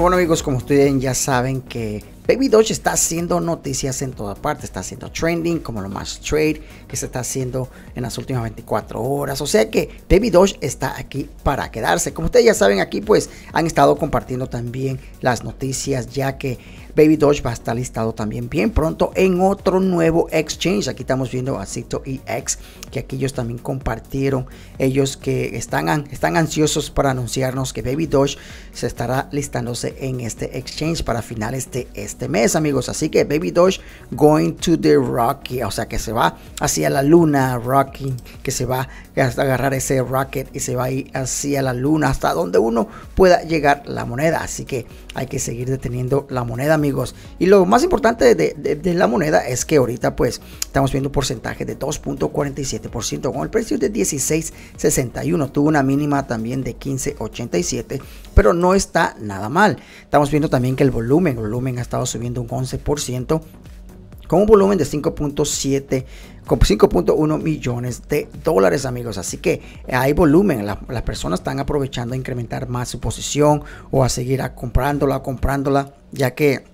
bueno amigos, como ustedes ya saben que Baby Doge está haciendo noticias en toda parte, está haciendo trending como lo más trade que se está haciendo en las últimas 24 horas. O sea que Baby Doge está aquí para quedarse. Como ustedes ya saben aquí pues han estado compartiendo también las noticias ya que Baby Doge va a estar listado también bien pronto en otro nuevo exchange. Aquí estamos viendo a y EX, que aquí ellos también compartieron. Ellos que están, están ansiosos para anunciarnos que Baby Doge se estará listándose en este exchange para finales de este mes, amigos. Así que Baby Doge going to the Rocky, o sea que se va hacia la luna, Rocky, que se va a agarrar ese rocket y se va a ir hacia la luna, hasta donde uno pueda llegar la moneda. Así que hay que seguir deteniendo la moneda, y lo más importante de, la moneda es que ahorita pues estamos viendo un porcentaje de 2.47% con el precio de 16.61. Tuvo una mínima también de 15.87, pero no está nada mal. Estamos viendo también que el volumen, el volumen ha estado subiendo un 11% con un volumen de 5.7 con 5.1 millones de dólares amigos así que hay volumen las, personas están aprovechando a incrementar más su posición o a seguir comprándola comprándola ya que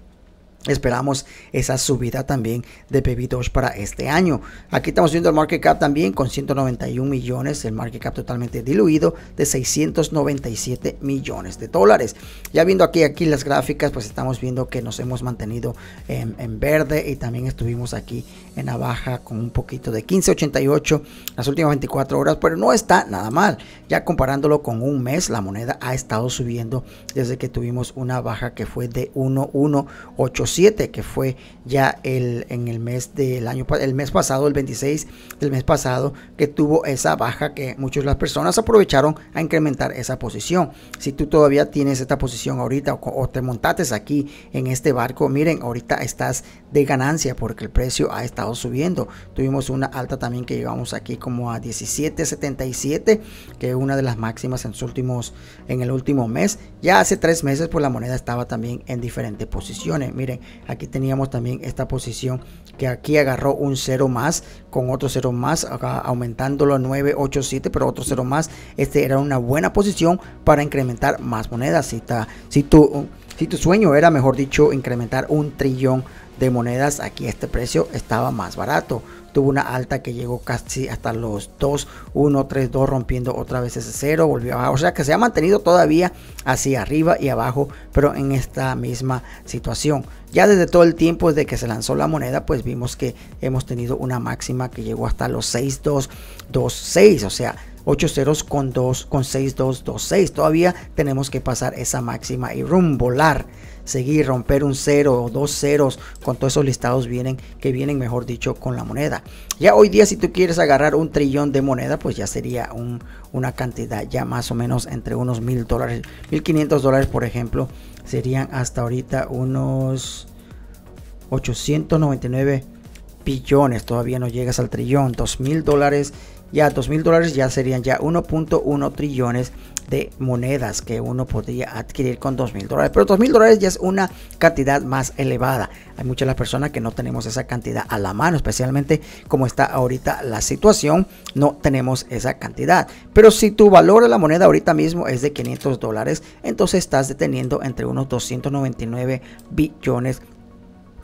Esperamos esa subida también de PB2 para este año. Aquí estamos viendo el market cap también con 191 millones, el market cap totalmente diluido de 697 millones de dólares. Ya viendo aquí, aquí las gráficas, pues estamos viendo que nos hemos mantenido en, verde y también estuvimos aquí en la baja con un poquito de 15.88 las últimas 24 horas, pero no está nada mal. Ya comparándolo con un mes, la moneda ha estado subiendo desde que tuvimos una baja que fue de 1.185 7, que fue ya el, en el mes del año el mes pasado, el 26 del mes pasado, que tuvo esa baja que muchas las personas aprovecharon a incrementar esa posición. Si tú todavía tienes esta posición ahorita o, te montates aquí en este barco, miren, ahorita estás de ganancia porque el precio ha estado subiendo. Tuvimos una alta también que llegamos aquí como a 17.77, que es una de las máximas en, sus últimos, en el último mes. Ya hace tres meses pues la moneda estaba también en diferentes posiciones. Miren, aquí teníamos también esta posición que aquí agarró un 0 más con otro 0 más, aumentándolo a 9, 8, pero otro 0 más. Este era una buena posición para incrementar más monedas. si, tu, si tu sueño era, mejor dicho, incrementar un trillón de monedas, aquí este precio estaba más barato tuvo una alta que llegó casi hasta los 2, 1, 3, 2, rompiendo otra vez ese 0, volvió abajo. O sea que se ha mantenido todavía hacia arriba y abajo, pero en esta misma situación. Ya desde todo el tiempo desde que se lanzó la moneda, pues vimos que hemos tenido una máxima que llegó hasta los 6, 2, 2, 6. O sea, 8 ceros con dos, con seis. Todavía tenemos que pasar esa máxima y rumbolar seguir, romper un cero o dos ceros con todos esos listados vienen, que vienen, mejor dicho, con la moneda. Ya hoy día, si tú quieres agarrar un trillón de moneda, pues ya sería una cantidad ya más o menos entre unos mil dólares, mil quinientos dólares, por ejemplo, serían hasta ahorita unos 899 billones. Todavía no llegas al trillón, dos mil dólares ya 2 mil dólares ya serían ya 1.1 trillones de monedas que uno podría adquirir con $2,000 mil dólares. Pero $2,000 mil dólares ya es una cantidad más elevada. Hay muchas personas que no tenemos esa cantidad a la mano, especialmente como está ahorita la situación, no tenemos esa cantidad. Pero si tu valor a la moneda ahorita mismo es de 500 dólares, entonces estás deteniendo entre unos 299 billones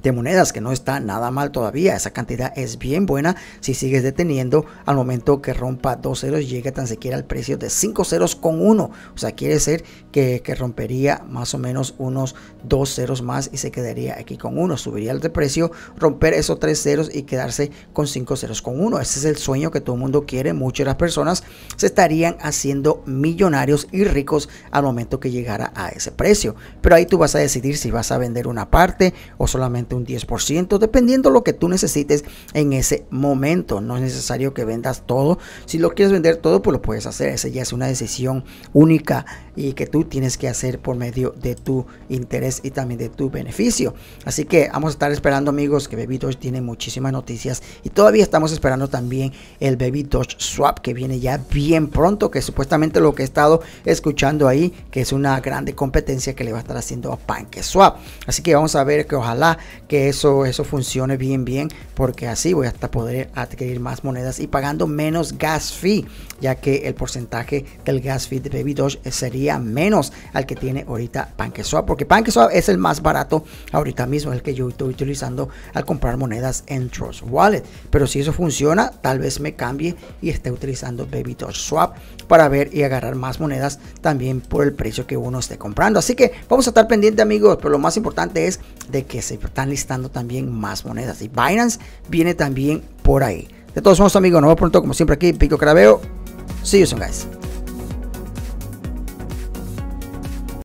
de monedas, que no está nada mal todavía. Esa cantidad es bien buena si sigues deteniendo al momento que rompa dos ceros, llega tan siquiera al precio de cinco ceros con uno O sea, quiere ser que, rompería más o menos unos dos ceros más y se quedaría aquí con uno Subiría el de precio, romper esos tres ceros y quedarse con cinco ceros con uno Ese es el sueño que todo el mundo quiere. Muchas las personas se estarían haciendo millonarios y ricos al momento que llegara a ese precio. Pero ahí tú vas a decidir si vas a vender una parte o solamente un 10%, dependiendo lo que tú necesites en ese momento. No es necesario que vendas todo. Si lo quieres vender todo, pues lo puedes hacer. Esa ya es una decisión única y que tú tienes que hacer por medio de tu interés y también de tu beneficio. Así que vamos a estar esperando, amigos, que Baby Doge tiene muchísimas noticias y todavía estamos esperando también el Baby Doge Swap que viene ya bien pronto, que supuestamente lo que he estado escuchando ahí, que es una grande competencia que le va a estar haciendo a Swap Así que vamos a ver que ojalá que eso, eso funcione bien, bien, porque así voy hasta poder adquirir más monedas y pagando menos gas fee, ya que el porcentaje del gas fee de Baby Doge sería menos al que tiene ahorita PancakeSwap, porque PancakeSwap es el más barato ahorita mismo, el que yo estoy utilizando al comprar monedas en Trust Wallet. Pero si eso funciona, tal vez me cambie y esté utilizando Baby Doge Swap para ver y agarrar más monedas también por el precio que uno esté comprando. Así que vamos a estar pendiente, amigos, pero lo más importante es de que se están listando también más monedas. Y Binance viene también por ahí. De todos modos, amigos, nos vemos pronto, como siempre, aquí, Pico Carabeo. See you soon, guys.